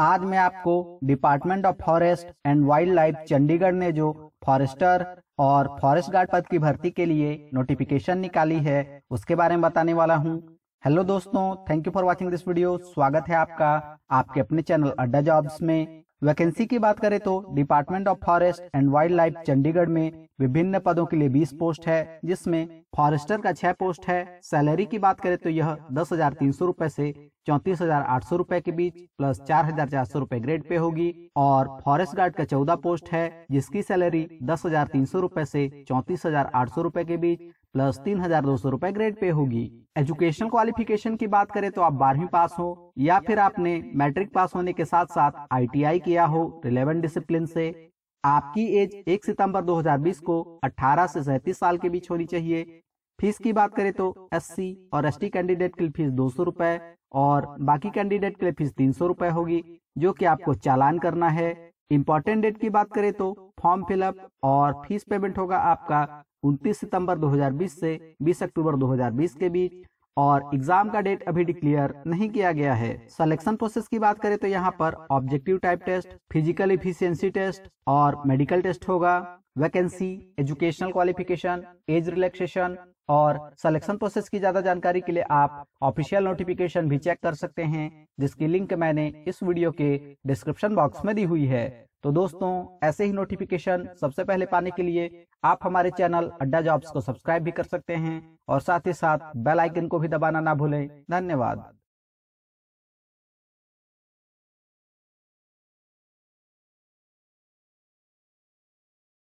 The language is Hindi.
आज मैं आपको department of forest and wild life Chandigarh ने जो फॉरेस्टर और फॉरेस्ट गार्ड पद की भर्ती के लिए नोटिफिकेशन निकाली है उसके बारे में बताने वाला हूँ हेलो दोस्तों thank you for watching this video स्वागत है आपका आपके अपने चैनल अड्डा जॉब्स में वैकेंसी की बात करें तो department of forest and wild life Chandigarh में विभिन्न पदों के लिए 20 पोस्ट है जिसमें फॉरेस्टर का 6 पोस्ट है सैलरी की बात करें तो यह दस हजार तीन सौ रूपए ऐसी चौंतीस हजार आठ सौ रूपए के बीच प्लस चार हजार चार सौ रूपए ग्रेड पे होगी और फॉरेस्ट गार्ड का चौदह पोस्ट है जिसकी सैलरी दस हजार तीन सौ रूपए ऐसी चौतीस हजार आठ सौ रूपए के बीच प्लस तीन हजार दो सौ रूपए ग्रेड पे होगी एजुकेशन क्वालिफिकेशन की बात करें तो आप बारहवीं पास हो या फिर आपने मैट्रिक पास होने के साथ साथ आईटीआई किया हो रिलेवेंट डिसिप्लिन से आपकी एज 1 सितंबर 2020 को 18 से सैतीस साल के बीच होनी चाहिए फीस की बात करें तो एस और एस कैंडिडेट के लिए फीस दो सौ रूपए और बाकी कैंडिडेट के लिए फीस तीन सौ रूपए होगी जो कि आपको चालान करना है इम्पोर्टेंट डेट की बात करें तो फॉर्म फिलअप और फीस पेमेंट होगा आपका उनतीस सितंबर 2020 से 20 अक्टूबर 2020 के बीच और एग्जाम का डेट अभी डिक्लेयर नहीं किया गया है सिलेक्शन प्रोसेस की बात करें तो यहाँ पर objective type test physical efficiency test और मेडिकल टेस्ट होगा vacancy educational qualification age relaxation और सिलेक्शन प्रोसेस की ज्यादा जानकारी के लिए आप ऑफिशियल नोटिफिकेशन भी चेक कर सकते हैं जिसकी लिंक मैंने इस वीडियो के डिस्क्रिप्शन बॉक्स में दी हुई है तो दोस्तों ऐसे ही नोटिफिकेशन सबसे पहले पाने के लिए आप हमारे चैनल अड्डा जॉब्स को सब्सक्राइब भी कर सकते हैं और साथ ही साथ बेल आइकन को भी दबाना ना भूलें धन्यवाद